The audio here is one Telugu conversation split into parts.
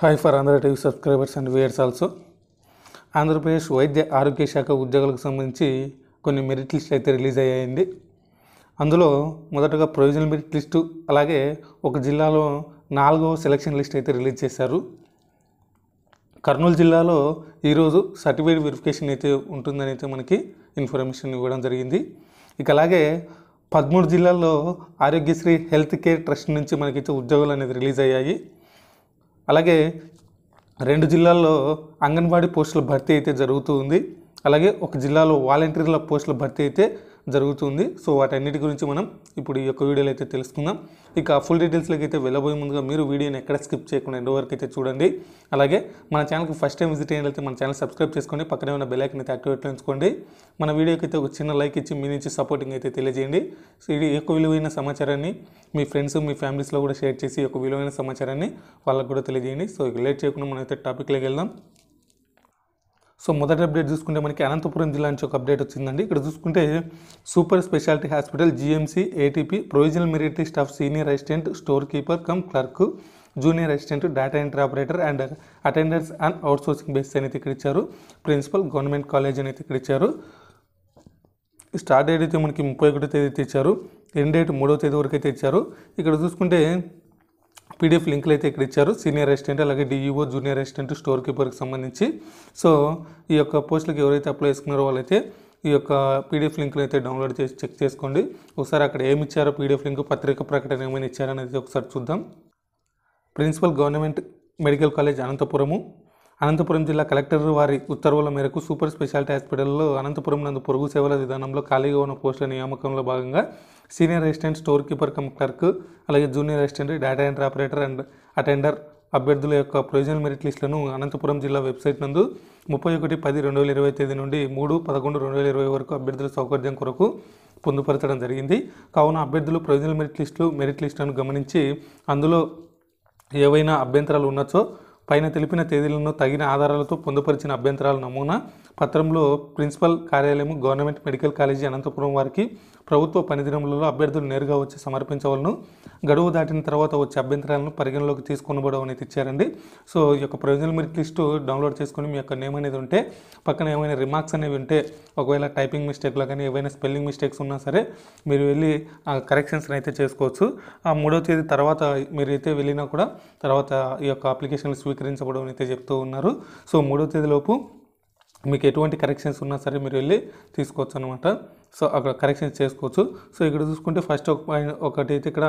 hi for Andhra TV subscribers and viewers also Andhra Pradesh వైద్య ఆరోగ్య శాఖ ఉద్యోగులకు సంబంధించి కొన్ని మెరిట్ లిస్టులు అయితే రిలీజ్ అయ్యింది అందులో మొదటగా ప్రొవిజనల్ మెరిట్ లిస్టు అలాగే ఒక జిల్లాలో నాలుగో సెలక్షన్ లిస్ట్ అయితే రిలీజ్ చేశారు కర్నూలు జిల్లాలో ఈరోజు సర్టిఫికేట్ వెరిఫికేషన్ అయితే ఉంటుందని అయితే మనకి ఇన్ఫర్మేషన్ ఇవ్వడం జరిగింది ఇక అలాగే పదమూడు జిల్లాల్లో ఆరోగ్యశ్రీ హెల్త్ కేర్ ట్రస్ట్ నుంచి మనకి ఉద్యోగాలు అనేది రిలీజ్ అయ్యాయి అలాగే రెండు జిల్లాల్లో అంగన్వాడీ పోస్టుల భర్తీ అయితే జరుగుతూ ఉంది అలాగే ఒక జిల్లాలో వాలంటీర్ల పోస్టుల భర్తీ అయితే జరుగుతుంది సో వాటన్నిటి గురించి మనం ఇప్పుడు ఈ యొక్క వీడియోలో అయితే తెలుసుకుందాం ఇక ఫుల్ డీటెయిల్స్లోకి అయితే వెళ్ళబోయే ముందుగా మీరు వీడియోని ఎక్కడ స్కిప్ చేయకుండా ఎండ్ వరకు అయితే చూడండి అలాగే మన ఛానల్కి ఫస్ట్ టైం విజిట్ అయినట్లయితే మన ఛానల్ సబ్స్క్రైబ్ చేసుకోండి పక్కనే ఉన్న బెల్ అయితే యాక్టివేట్ చేయించుకోండి మన వీడియోకి ఒక చిన్న లైక్ ఇచ్చి మీ నుంచి సపోర్టింగ్ అయితే తెలియజేయండి సో ఇది ఎక్కువ విలువైన సమాచారాన్ని మీ ఫ్రెండ్స్ మీ ఫ్యామిలీస్లో కూడా షేర్ చేసి ఒక విలువైన సమాచారాన్ని వాళ్ళకు కూడా తెలియజేయండి సో లేట్ చేయకుండా మనం అయితే టాపిక్లోకి వెళ్దాం సో మొదటి అప్డేట్ చూసుకుంటే మనకి అనంతపురం జిల్లా నుంచి ఒక అప్డేట్ వచ్చిందండి ఇక్కడ చూసుకుంటే super speciality hospital GMC ATP provisional మెరిటరీ staff senior assistant store keeper cum clerk junior assistant data entry operator and attenders and sourcing base అనేది ఇక్కడ ఇచ్చారు ప్రిన్సిపల్ గవర్నమెంట్ కాలేజ్ అనేది ఇక్కడ ఇచ్చారు స్టార్ట్ డేట్ అయితే మనకి ముప్పై ఒకటో తేదీ అయితే ఇచ్చారు ఎండ్ డేట్ మూడో తేదీ వరకు అయితే ఇచ్చారు ఇక్కడ చూసుకుంటే పీడిఎఫ్ లింక్లు అయితే ఇక్కడ ఇచ్చారు సీనియర్ అసిస్టెంట్ అలాగే డిఈఓ జూనియర్ అసిస్టెంట్ స్టోర్ కీపర్కి సంబంధించి సో ఈ యొక్క పోస్టులకు ఎవరైతే అప్లై చేసుకున్నారో వాళ్ళైతే ఈ యొక్క పీడిఎఫ్ లింక్లు అయితే డౌన్లోడ్ చేసి చెక్ చేసుకోండి ఒకసారి అక్కడ ఏమి ఇచ్చారో పీడిఎఫ్ లింక్ పత్రిక ప్రకటన ఏమైనా ఇచ్చారనేది ఒకసారి చూద్దాం principal government medical college Anantapuramu Anantapuram జిల్లా కలెక్టర్ వారి ఉత్తర్వుల మేరకు సూపర్ స్పెషాలిటీ హాస్పిటల్లో అనంతపురం నందు పొరుగు సేవల విధానంలో ఖాళీగా ఉన్న పోస్టుల నియామకంలో భాగంగా senior assistant store keeper cum clerk అలాగే junior assistant data entry operator and attender అభ్యర్థుల యొక్క ప్రొవిజనల్ మెరిట్ లిస్టులను అనంతపురం జిల్లా వెబ్సైట్ నందు ముప్పై ఒకటి పది రెండు వేల ఇరవై తేదీ నుండి మూడు పదకొండు రెండు వేల ఇరవై వరకు అభ్యర్థుల సౌకర్యం కొరకు పొందుపరచడం జరిగింది కావున అభ్యర్థులు ప్రొవిజనల్ మెరిట్ లిస్టులు మెరిట్ లిస్టులను గమనించి అందులో ఏవైనా అభ్యంతరాలు ఉన్నచో పైన తెలిపిన తేదీలను తగిన ఆధారాలతో పొందుపరిచిన అభ్యంతరాల నమూనా పత్రంలో ప్రిన్సిపల్ కార్యాలయం గవర్నమెంట్ మెడికల్ కాలేజీ అనంతపురం వారికి ప్రభుత్వ పనిదినములలో అభ్యర్థులు నేరుగా వచ్చి సమర్పించవలను గడువు దాటిన తర్వాత వచ్చే అభ్యంతరాలను పరిగణలోకి తీసుకొనబడవు అనేది ఇచ్చారండి సో ఈ యొక్క ప్రయోజనం మీరు లిస్టు డౌన్లోడ్ చేసుకుని మీ యొక్క నేమ్ అనేది ఉంటే పక్కన ఏమైనా రిమార్క్స్ అనేవి ఉంటే ఒకవేళ టైపింగ్ మిస్టేక్లో కానీ ఏవైనా స్పెల్లింగ్ మిస్టేక్స్ ఉన్నా సరే మీరు వెళ్ళి ఆ కరెక్షన్స్ని అయితే చేసుకోవచ్చు ఆ మూడో తేదీ తర్వాత మీరైతే వెళ్ళినా కూడా తర్వాత ఈ యొక్క అప్లికేషన్లు స్వీకరించబడవని అయితే చెప్తూ ఉన్నారు సో మూడో తేదీలోపు మీకు ఎటువంటి కరెక్షన్స్ ఉన్నా సరే మీరు వెళ్ళి తీసుకోవచ్చు అనమాట సో అక్కడ కరెక్షన్స్ చేసుకోవచ్చు సో ఇక్కడ చూసుకుంటే ఫస్ట్ ఒక ఒకటి అయితే ఇక్కడ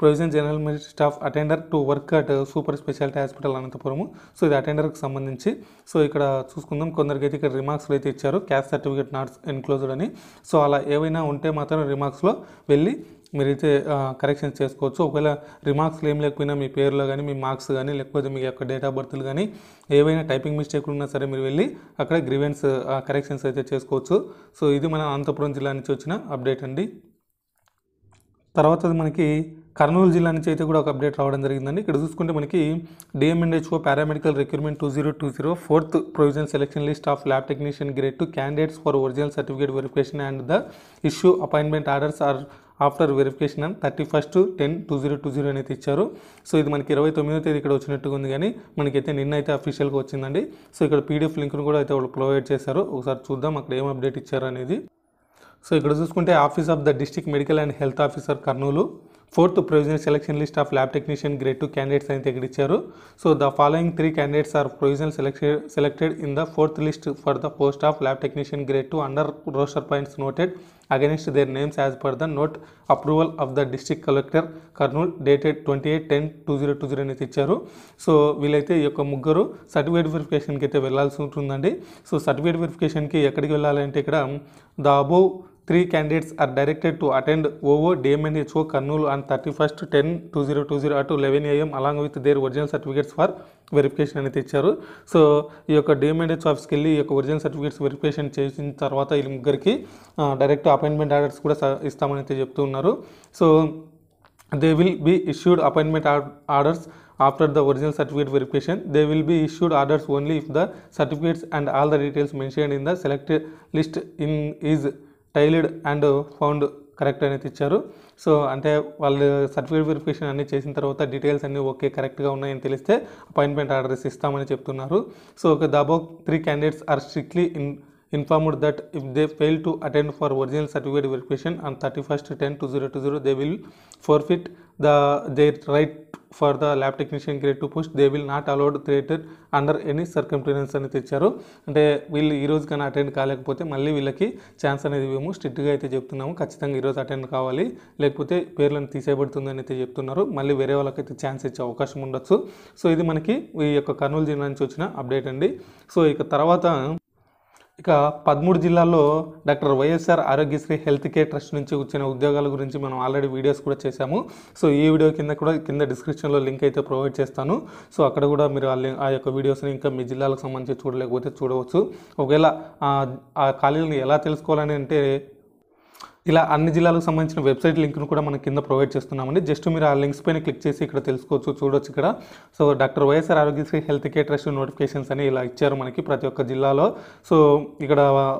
provision general medicine staff attender to work at super speciality hospital Anantapuramu so ఇది అటెండర్కి సంబంధించి సో ఇక్కడ చూసుకుందాం కొందరికి అయితే ఇక్కడ రిమార్క్స్లో అయితే ఇచ్చారు క్యాస్ట్ సర్టిఫికేట్ నాట్స్ ఎన్క్లోజ్డ్ అని సో అలా ఏవైనా ఉంటే మాత్రం రిమార్క్స్లో వెళ్ళి మీరైతే కరెక్షన్స్ చేసుకోవచ్చు ఒకవేళ రిమార్క్స్లు ఏం లేకపోయినా మీ పేర్లో కానీ మీ మార్క్స్ కానీ లేకపోతే మీ యొక్క డేట్ ఆఫ్ బర్త్లు కానీ ఏవైనా టైపింగ్ మిస్టేక్లు ఉన్నా సరే మీరు వెళ్ళి అక్కడ గ్రీవెన్స్ కరెక్షన్స్ అయితే చేసుకోవచ్చు సో ఇది మన అనంతపురం జిల్లా నుంచి వచ్చిన అప్డేట్ అండి తర్వాత మనకి కర్నూలు జిల్లా నుంచి అయితే కూడా ఒక అప్డేట్ రావడం జరిగిందండి ఇక్కడ చూసుకుంటే మనకి DMNHO paramedical recruitment two zero two zero fourth provision selection list of lab technician grade two candidates for original certificate verification and the issue appointment orders are after verification అని thirty first ten two zero two zero అనేది ఇచ్చారు సో ఇది మనకి ఇరవై తొమ్మిదో తేదీ ఇక్కడ వచ్చినట్టుగా ఉంది కానీ మనకైతే నిన్న అయితే అఫీషియల్గా వచ్చిందండి సో ఇక్కడ పీడిఎఫ్ లింక్ను కూడా అయితే వాళ్ళు ప్రొవైడ్ చేశారు ఒకసారి చూద్దాం అక్కడ ఏం అప్డేట్ ఇచ్చారు అనేది సో ఇక్కడ చూసుకుంటే office of the district medical and health officer Kurnool fourth provisional selection list of lab technician grade two candidates అయితే ఇక్కడ ఇచ్చారు so the following three candidates are provisional selection selected in the fourth list for the post of lab technician grade two under roster points noted against their names as per the note approval of the district collector Kurnool dated twenty eight ten two zero two zero అనేది ఇచ్చారు సో వీళ్ళైతే ఈ యొక్క ముగ్గురు సర్టిఫికేట్ వెరిఫికేషన్కి అయితే వెళ్ళాల్సి ఉంటుందండి సో సర్టిఫికేట్ వెరిఫికేషన్కి ఎక్కడికి వెళ్ళాలంటే ఇక్కడ the above three candidates are directed to attend ఓవో DMNHO Kurnool and thirty first ten two zero two zero at eleven AM along with their original certificates for verification అనేది ఇచ్చారు సో ఈ యొక్క డిఎంఎన్హెచ్ ఆఫీస్కి వెళ్ళి ఈ యొక్క ఒరిజినల్ సర్టిఫికేట్స్ వెరిఫికేషన్ చేసిన తర్వాత ఈ ముగ్గురికి డైరెక్ట్ అపాయింట్మెంట్ ఆర్డర్స్ కూడా ఇస్తామని అయితే చెప్తూ ఉన్నారు so they will be issued appointment orders after the original certificate verification they will be issued orders only if the certificates and all the details mention in the selected list in is tallied and found correct అనేది ఇచ్చారు సో అంటే వాళ్ళు సర్టిఫికేట్ వెరిఫికేషన్ అన్ని చేసిన తర్వాత డీటెయిల్స్ అన్నీ ఓకే కరెక్ట్గా ఉన్నాయని తెలిస్తే అపాయింట్మెంట్ ఆర్డర్స్ ఇస్తామని చెప్తున్నారు సో ఒక the above three candidates are strictly in informed that if they fail to attend for original certificate verification on 31st 10 2020 they will forfeit the their right for the lab technician grade two post they will not allowed created under any circumstances అని తెచ్చారు అంటే వీళ్ళు ఈ రోజు కానీ అటెండ్ కాలేకపోతే మళ్ళీ వీళ్ళకి ఛాన్స్ అనేది మేము స్ట్రిక్ట్గా అయితే చెప్తున్నాము ఖచ్చితంగా ఈరోజు అటెండ్ కావాలి లేకపోతే పేర్లను తీసేయబడుతుంది అని అయితే చెప్తున్నారు మళ్ళీ వేరే వాళ్ళకైతే ఛాన్స్ ఇచ్చే అవకాశం ఉండొచ్చు సో ఇది మనకి ఈ యొక్క కర్నూలు జిల్లా నుంచి వచ్చిన అప్డేట్ అండి సో ఇక తర్వాత ఇక పదమూడు జిల్లాల్లో doctor YSR Aarogyasri health care trust నుంచి వచ్చిన ఉద్యోగాల గురించి మనం ఆల్రెడీ వీడియోస్ కూడా చేశాము సో ఈ వీడియో కింద కూడా కింద డిస్క్రిప్షన్లో లింక్ అయితే ప్రొవైడ్ చేస్తాను సో అక్కడ కూడా మీరు ఆ యొక్క వీడియోస్ని ఇంకా మీ జిల్లాలకు సంబంధించి చూడలేకపోతే చూడవచ్చు ఒకవేళ ఆ కాలేజీని ఎలా తెలుసుకోవాలని అంటే ఇలా అన్ని జిల్లాలకు సంబంధించిన వెబ్సైట్ లింక్ను కూడా మనం కింద ప్రొవైడ్ చేస్తున్నామండి జస్ట్ మీరు ఆ లింక్స్ పైన క్లిక్ చేసి ఇక్కడ తెలుసుకోవచ్చు చూడొచ్చు ఇక్కడ so doctor YSR Aarogyasri health care trust notifications అని ఇలా ఇచ్చారు మనకి ప్రతి ఒక్క జిల్లాలో సో ఇక్కడ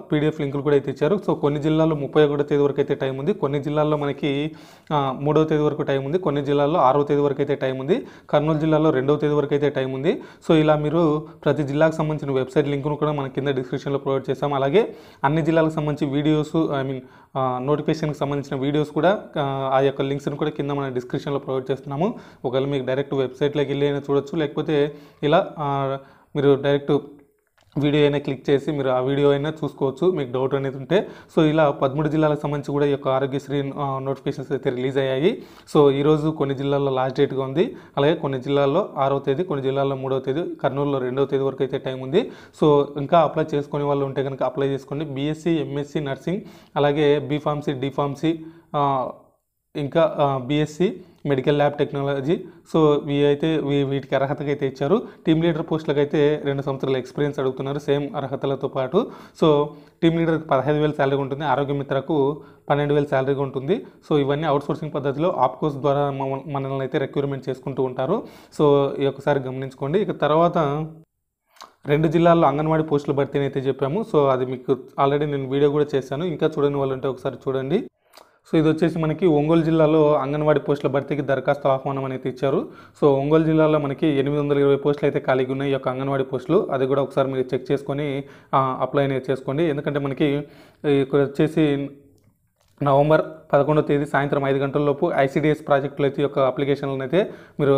పీడిఎఫ్ లింకులు కూడా అయితే ఇచ్చారు సో కొన్ని జిల్లాల్లో ముప్పై ఒకటో తేదీ వరకు అయితే టైం ఉంది కొన్ని జిల్లాల్లో మనకి మూడవ తేదీ వరకు టైం ఉంది కొన్ని జిల్లాల్లో ఆరో తేదీ వరకు అయితే టైం ఉంది కర్నూలు జిల్లాలో రెండవ తేదీ వరకు అయితే టైం ఉంది సో ఇలా మీరు ప్రతి జిల్లాకు సంబంధించిన వెబ్సైట్ లింక్ను కూడా మన కింద డిస్క్రిప్షన్లో ప్రొవైడ్ చేస్తాం అలాగే అన్ని జిల్లాలకు సంబంధించి వీడియోస్ ఐ మీన్ నోటిఫికేషన్కి సంబంధించిన వీడియోస్ కూడా ఆ యొక్క లింక్స్ని కూడా కింద మన డిస్క్రిప్షన్లో ప్రొవైడ్ చేస్తున్నాము ఒకవేళ మీకు డైరెక్ట్ వెబ్సైట్లోకి వెళ్ళి అయినా చూడొచ్చు లేకపోతే ఇలా మీరు డైరెక్ట్ వీడియో అయినా క్లిక్ చేసి మీరు ఆ వీడియో అయినా చూసుకోవచ్చు మీకు డౌట్ అనేది ఉంటే సో ఇలా పదమూడు జిల్లాలకు సంబంధించి కూడా ఈ యొక్క ఆరోగ్యశ్రీ నోటిఫికేషన్స్ అయితే రిలీజ్ అయ్యాయి సో ఈరోజు కొన్ని జిల్లాల్లో లాస్ట్ డేట్గా ఉంది అలాగే కొన్ని జిల్లాల్లో ఆరో తేదీ కొన్ని జిల్లాల్లో మూడో తేదీ కర్నూలులో రెండో తేదీ వరకు అయితే టైం ఉంది సో ఇంకా అప్లై చేసుకునే వాళ్ళు ఉంటే కనుక అప్లై చేసుకోండి బీఎస్సీ ఎంఎస్సీ నర్సింగ్ అలాగే బీఫార్మసీ డిఫార్మసీ ఇంకా BSc medical lab technology so ఇవి అయితే వీటికి అర్హతగా అయితే ఇచ్చారు టీమ్ లీడర్ పోస్టులకు అయితే రెండు సంవత్సరాల ఎక్స్పీరియన్స్ అడుగుతున్నారు సేమ్ అర్హతలతో పాటు సో టీమ్ లీడర్కి పదహైదు వేల శాలరీ ఉంటుంది ఆరోగ్య మిత్రకు పన్నెండు వేల శాలరీ ఉంటుంది సో ఇవన్నీ అవుట్సోర్సింగ్ పద్ధతిలో ఆప్కోస్ ద్వారా మనల్ని అయితే రిక్రూట్మెంట్ చేసుకుంటూ ఉంటారు సో ఈ ఒకసారి గమనించుకోండి ఇక తర్వాత రెండు జిల్లాల్లో అంగన్వాడీ పోస్టులు భర్తీని అయితే చెప్పాము సో అది మీకు ఆల్రెడీ నేను వీడియో కూడా చేశాను ఇంకా చూడని వాళ్ళు ఉంటే ఒకసారి చూడండి సో ఇది వచ్చేసి మనకి ఒంగోలు జిల్లాలో అంగన్వాడీ పోస్టుల భర్తీకి దరఖాస్తు ఆహ్వానం అనేది ఇచ్చారు సో ఒంగోలు జిల్లాలో మనకి ఎనిమిది వందల ఇరవై పోస్టులు అయితే ఖాళీగా ఉన్నాయి ఈ యొక్క అంగన్వాడీ పోస్టులు అది కూడా ఒకసారి మీరు చెక్ చేసుకొని అప్లై అనేది చేసుకోండి ఎందుకంటే మనకి ఇక్కడ వచ్చేసి నవంబర్ పదకొండో తేదీ సాయంత్రం ఐదు గంటల లోపు ఐసీడీఎస్ ప్రాజెక్టులు అయితే యొక్క అప్లికేషన్లను అయితే మీరు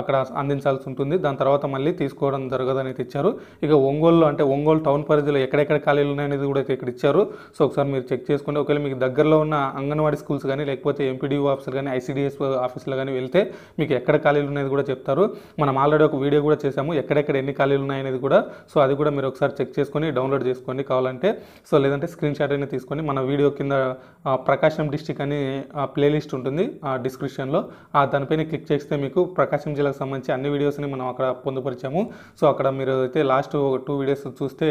అక్కడ అందించాల్సి ఉంటుంది దాని తర్వాత మళ్ళీ తీసుకోవడం జరగదని ఇచ్చారు ఇక ఒంగోలులో అంటే ఒంగోలు టౌన్ పరిధిలో ఎక్కడెక్కడ ఖాళీలు ఉన్నాయనేది కూడా అయితే ఇక్కడ ఇచ్చారు సో ఒకసారి మీరు చెక్ చేసుకుంటే ఒకవేళ మీకు దగ్గరలో ఉన్న అంగన్వాడీ స్కూల్స్ కానీ లేకపోతే ఎంపీడీఓ ఆఫీసులు కానీ ఐసీడీఎస్ ఆఫీసులు కానీ వెళ్తే మీకు ఎక్కడ ఖాళీలు ఉన్నాయని కూడా చెప్తారు మనం ఆల్రెడీ ఒక వీడియో కూడా చేశాము ఎక్కడెక్కడ ఎన్ని ఖాళీలు ఉన్నాయనేది కూడా సో అది కూడా మీరు ఒకసారి చెక్ చేసుకొని డౌన్లోడ్ చేసుకోండి కావాలంటే సో లేదంటే స్క్రీన్ షాట్ అయినా తీసుకొని మన వీడియో కింద ప్రకాశం ప్రకాశం డిస్టిక్ అని ఆ ప్లేలిస్ట్ ఉంటుంది ఆ డిస్క్రిప్షన్లో ఆ దానిపైన క్లిక్ చేస్తే మీకు ప్రకాశం జిల్లాకు సంబంధించి అన్ని వీడియోస్ని మనం అక్కడ పొందుపరిచాము సో అక్కడ మీరు అయితే లాస్ట్ ఒక టూ వీడియోస్ చూస్తే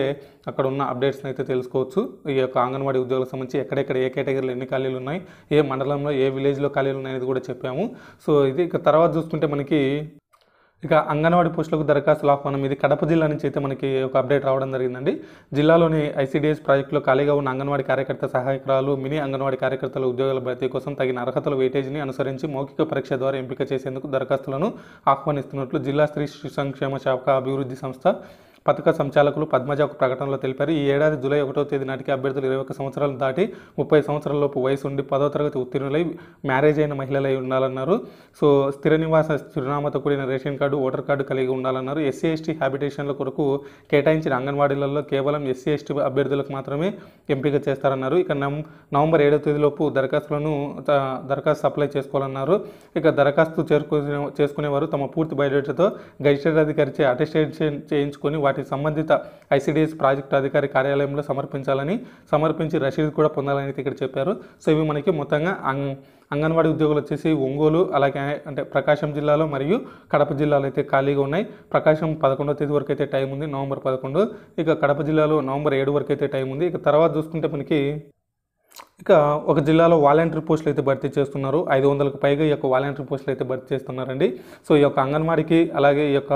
అక్కడ ఉన్న అప్డేట్స్ని అయితే తెలుసుకోవచ్చు ఈ యొక్క అంగన్వాడీ ఉద్యోగులకు సంబంధించి ఎక్కడెక్కడ ఏ కేటగిరీలో ఎన్ని ఖాళీలు ఉన్నాయి ఏ మండలంలో ఏ విలేజ్లో ఖాళీలు ఉన్నాయి అనేది కూడా చెప్పాము సో ఇది ఇక తర్వాత చూసుకుంటే మనకి ఇక అంగన్వాడీ పోస్టులకు దరఖాస్తుల ఆహ్వానం ఇది కడప జిల్లా నుంచి అయితే మనకి ఒక అప్డేట్ రావడం జరిగిందండి జిల్లాలోని ఐసీడీఎస్ ప్రాజెక్టులో ఖాళీగా ఉన్న అంగన్వాడీ కార్యకర్త సహాయకురాలు మినీ అంగన్వాడీ కార్యకర్తల ఉద్యోగాల భర్తీ కోసం తగిన అర్హతల వెయిటేజీని అనుసరించి మౌఖిక పరీక్ష ద్వారా ఎంపిక చేసేందుకు దరఖాస్తులను ఆహ్వానిస్తున్నట్లు జిల్లా స్త్రీ సంక్షేమ శాఖ అభివృద్ధి సంస్థ పథక సంచాలకులు పద్మజ ఒక ప్రకటనలో తెలిపారు ఈ ఏడాది జూలై ఒకటో తేదీ నాటికి అభ్యర్థులు ఇరవై ఒక సంవత్సరాలు దాటి ముప్పై సంవత్సరాలలోపు వయసు ఉండి పదో తరగతి ఉత్తీర్ణులై మ్యారేజ్ అయిన మహిళలై ఉండాలన్నారు సో స్థిర నివాస చిరునామాతో కూడిన రేషన్ కార్డు ఓటర్ కార్డు కలిగి ఉండాలన్నారు ఎస్సీ ఎస్టీ హ్యాబిటేషన్ల కొరకు కేటాయించిన అంగన్వాడీలలో కేవలం ఎస్సీ ఎస్టీ అభ్యర్థులకు మాత్రమే ఎంపిక చేస్తారన్నారు ఇక నవంబర్ ఏడో తేదీలోపు దరఖాస్తులను దరఖాస్తు అప్లై చేసుకోవాలన్నారు ఇక దరఖాస్తు చేసుకునే చేసుకునేవారు తమ పూర్తి బయోడేటాతో గజిస్ట్రేట్ అధికారిచే అటెస్టేషన్ చేయించుకొని వాటి సంబంధిత ఐసీడీఎస్ ప్రాజెక్టు అధికారి కార్యాలయంలో సమర్పించాలని సమర్పించి రసీదు కూడా పొందాలని ఇక్కడ చెప్పారు సో ఇవి మనకి మొత్తంగా అంగన్వాడీ ఉద్యోగులు వచ్చేసి ఒంగోలు అలాగే అంటే ప్రకాశం జిల్లాలో మరియు కడప జిల్లాలో అయితే ఖాళీగా ఉన్నాయి ప్రకాశం పదకొండో తేదీ వరకు అయితే టైం ఉంది నవంబర్ పదకొండు ఇక కడప జిల్లాలో నవంబర్ ఏడు వరకు అయితే టైం ఉంది ఇక తర్వాత చూసుకుంటే మనకి ఇక ఒక జిల్లాలో వాలంటీర్ పోస్టులు అయితే భర్తీ చేస్తున్నారు ఐదు వందలకు పైగా ఈ యొక్క వాలంటీర్ పోస్టులు అయితే భర్తీ చేస్తున్నారండి సో ఈ యొక్క అంగన్వాడీకి అలాగే ఈ యొక్క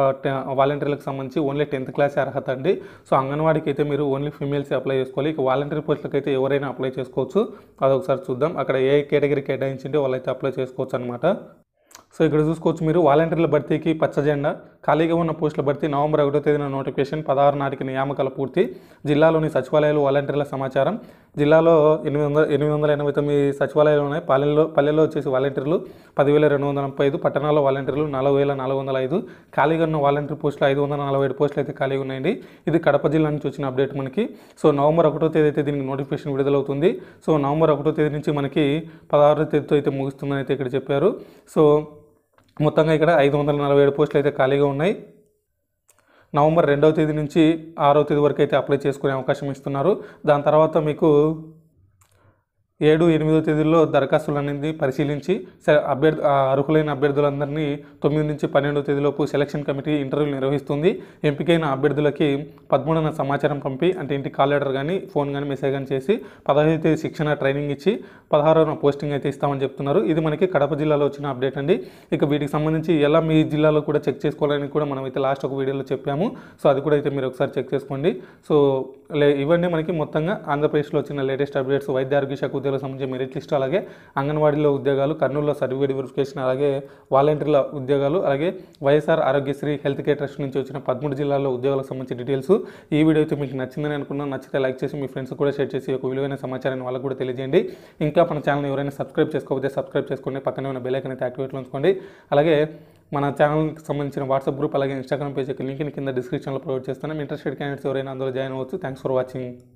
వాలంటీర్లకు సంబంధించి ఓన్లీ టెన్త్ క్లాస్ అర్హత అండి సో అంగన్వాడీకి అయితే మీరు ఓన్లీ ఫీమేల్స్ అప్లై చేసుకోవాలి ఇక వాలంటీర్ పోస్టులకు అయితే ఎవరైనా అప్లై చేసుకోవచ్చు అదొకసారి చూద్దాం అక్కడ ఏ కేటగిరీ కేటాయించింటే వాళ్ళైతే అప్లై చేసుకోవచ్చు అనమాట సో ఇక్కడ చూసుకోవచ్చు మీరు వాలంటీర్ల భర్తీకి పచ్చ జెండా ఖాళీగా ఉన్న పోస్టుల భర్తీ నవంబర్ ఒకటో తేదీన నోటిఫికేషన్ పదహారు నాటికి నియామకాల పూర్తి జిల్లాలోని సచివాలయాలు వాలంటీర్ల సమాచారం జిల్లాలో ఎనిమిది వందల ఎనిమిది వందల ఎనభై తొమ్మిది సచివాలయాలు ఉన్నాయి పల్లెల్లో పల్లెల్లో వచ్చేసి వాలంటీర్లు పదివేల రెండు వందల వాలంటీర్లు నాలుగు వేల నాలుగు వందల ఐదు ఖాళీగా ఉన్న వాలంటీర్ పోస్టులు ఐదు వందల నలభై పోస్టులు అయితే ఖాళీగా ఉన్నాయండి ఇది కడప జిల్లా నుంచి వచ్చిన అప్డేట్ మనకి సో నవంబర్ ఒకటో తేదీ అయితే దీనికి నోటిఫికేషన్ విడుదలవుతుంది సో నవంబర్ ఒకటో తేదీ నుంచి మనకి పదహారో తేదీతో అయితే ముగుస్తుందని అయితే ఇక్కడ చెప్పారు సో మొత్తంగా ఇక్కడ ఐదు వందల నలభై ఏడు పోస్టులు అయితే ఖాళీగా ఉన్నాయి నవంబర్ రెండవ తేదీ నుంచి ఆరో తేదీ వరకు అయితే అప్లై చేసుకునే అవకాశం ఇస్తున్నారు దాని తర్వాత మీకు ఏడు ఎనిమిదో తేదీల్లో దరఖాస్తులు అనేది పరిశీలించి అభ్యర్థి అర్హులైన అభ్యర్థులందరినీ తొమ్మిది నుంచి పన్నెండో తేదీలోపు సెలక్షన్ కమిటీ ఇంటర్వ్యూలు నిర్వహిస్తుంది ఎంపికైన అభ్యర్థులకి పదమూడున సమాచారం పంపి అంటే ఇంటి కాల్ లెటర్ కానీ ఫోన్ కానీ మెసేజ్ కానీ చేసి పదహైదు తేదీ శిక్షణ ట్రైనింగ్ ఇచ్చి పదహారున పోస్టింగ్ అయితే ఇస్తామని చెప్తున్నారు ఇది మనకి కడప జిల్లాలో వచ్చిన అప్డేట్ అండి ఇక వీటికి సంబంధించి ఎలా మీ జిల్లాలో కూడా చెక్ చేసుకోవాలని కూడా మనం అయితే లాస్ట్ ఒక వీడియోలో చెప్పాము సో అది కూడా అయితే మీరు ఒకసారి చెక్ చేసుకోండి సో లే ఇవన్నీ మనకి మొత్తంగా ఆంధ్రప్రదేశ్లో వచ్చిన లేటెస్ట్ అప్డేట్స్ వైద్య ఆరోగ్య శాఖ ఉద్యోగాలకు సంబంధించిన మెరిట్ లిస్ట్ అలాగే అంగన్వాడీలో ఉద్యోగాలు కర్నూలులో సర్టిఫికేట్ వెరిఫికేషన్ అలాగే వాలంటీర్ల ఉద్యోగాలు అలాగే YSR Aarogyasri health care trust నుంచి వచ్చిన పదమూడు జిల్లాల్లో ఉద్యోగాలకు సంబంధించిన డీటెయిల్స్ ఈ వీడియో అయితే మీకు నచ్చిందని అనుకున్నా నచ్చితే లైక్ చేసి మీ ఫ్రెండ్స్ కూడా షేర్ చేసి ఒక విలువైన సమాచారాన్ని వాళ్ళకు కూడా తెలియజేయండి ఇంకా మన ఛానల్ ఎవరైనా సబ్స్క్రైబ్ చేసుకోకపోతే సబ్స్క్రైబ్ చేసుకోండి పక్కనే ఉన్న బెల్ ఐకన్ అయితే యాక్టివేట్లో ఉంచుకోండి అలాగే మన ఛానల్కి సంబంధించిన వాట్సాప్ గ్రూప్ అలాగే ఇన్స్టాగ్రామ్ పేజ్ లింక్ లింక్ని కింద డిస్క్రిప్షన్లో ప్రొవైడ్ చేస్తాను ఇంట్రెస్టెడ్ క్యాండిడేట్స్ ఎవరైనా అందులో జాయిన్ అవ్వచ్చు థ్యాంక్స్ ఫర్ వాచింగ్